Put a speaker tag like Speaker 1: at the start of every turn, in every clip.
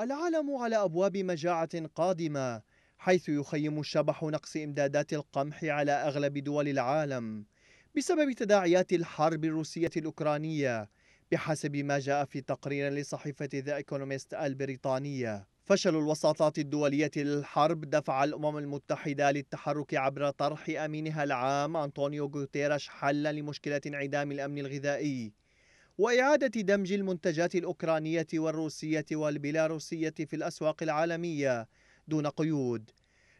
Speaker 1: العالم على أبواب مجاعة قادمة حيث يخيم الشبح نقص إمدادات القمح على أغلب دول العالم بسبب تداعيات الحرب الروسية الأوكرانية بحسب ما جاء في تقرير لصحيفة ذا ايكونوميست البريطانية فشل الوساطات الدولية للحرب دفع الأمم المتحدة للتحرك عبر طرح أمينها العام أنطونيو غوتيراش حلا لمشكلة انعدام الأمن الغذائي وإعادة دمج المنتجات الأوكرانية والروسية والبيلاروسية في الأسواق العالمية دون قيود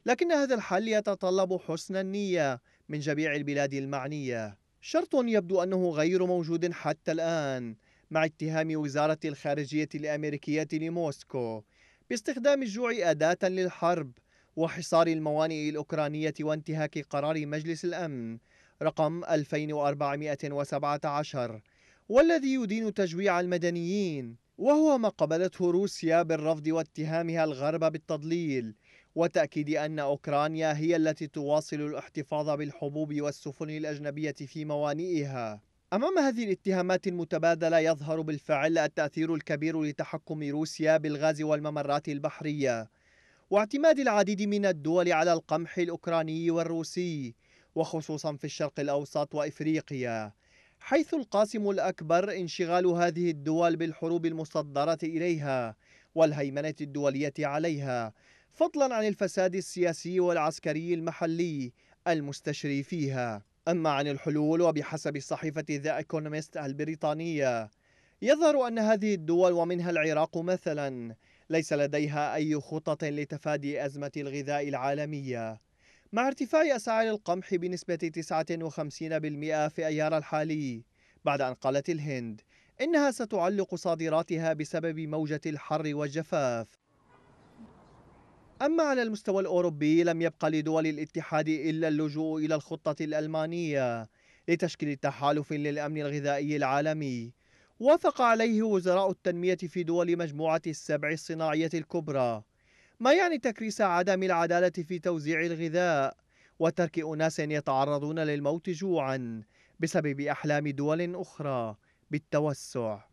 Speaker 1: لكن هذا الحل يتطلب حسن النية من جميع البلاد المعنية شرط يبدو أنه غير موجود حتى الآن مع اتهام وزارة الخارجية الأمريكية لموسكو باستخدام الجوع أداة للحرب وحصار الموانئ الأوكرانية وانتهاك قرار مجلس الأمن رقم 2417 والذي يدين تجويع المدنيين وهو ما قبلته روسيا بالرفض واتهامها الغرب بالتضليل وتأكيد أن أوكرانيا هي التي تواصل الاحتفاظ بالحبوب والسفن الأجنبية في موانئها أمام هذه الاتهامات المتبادلة يظهر بالفعل التأثير الكبير لتحكم روسيا بالغاز والممرات البحرية واعتماد العديد من الدول على القمح الأوكراني والروسي وخصوصا في الشرق الأوسط وإفريقيا حيث القاسم الأكبر انشغال هذه الدول بالحروب المصدرة إليها والهيمنة الدولية عليها فضلا عن الفساد السياسي والعسكري المحلي المستشري فيها أما عن الحلول وبحسب صحيفة ذا ايكونومست البريطانية يظهر أن هذه الدول ومنها العراق مثلا ليس لديها أي خطط لتفادي أزمة الغذاء العالمية مع ارتفاع أسعار القمح بنسبة 59% في أيار الحالي بعد أن قالت الهند إنها ستعلق صادراتها بسبب موجة الحر والجفاف أما على المستوى الأوروبي لم يبقى لدول الاتحاد إلا اللجوء إلى الخطة الألمانية لتشكيل تحالف للأمن الغذائي العالمي وافق عليه وزراء التنمية في دول مجموعة السبع الصناعية الكبرى ما يعني تكريس عدم العدالة في توزيع الغذاء وترك أناس يتعرضون للموت جوعا بسبب أحلام دول أخرى بالتوسع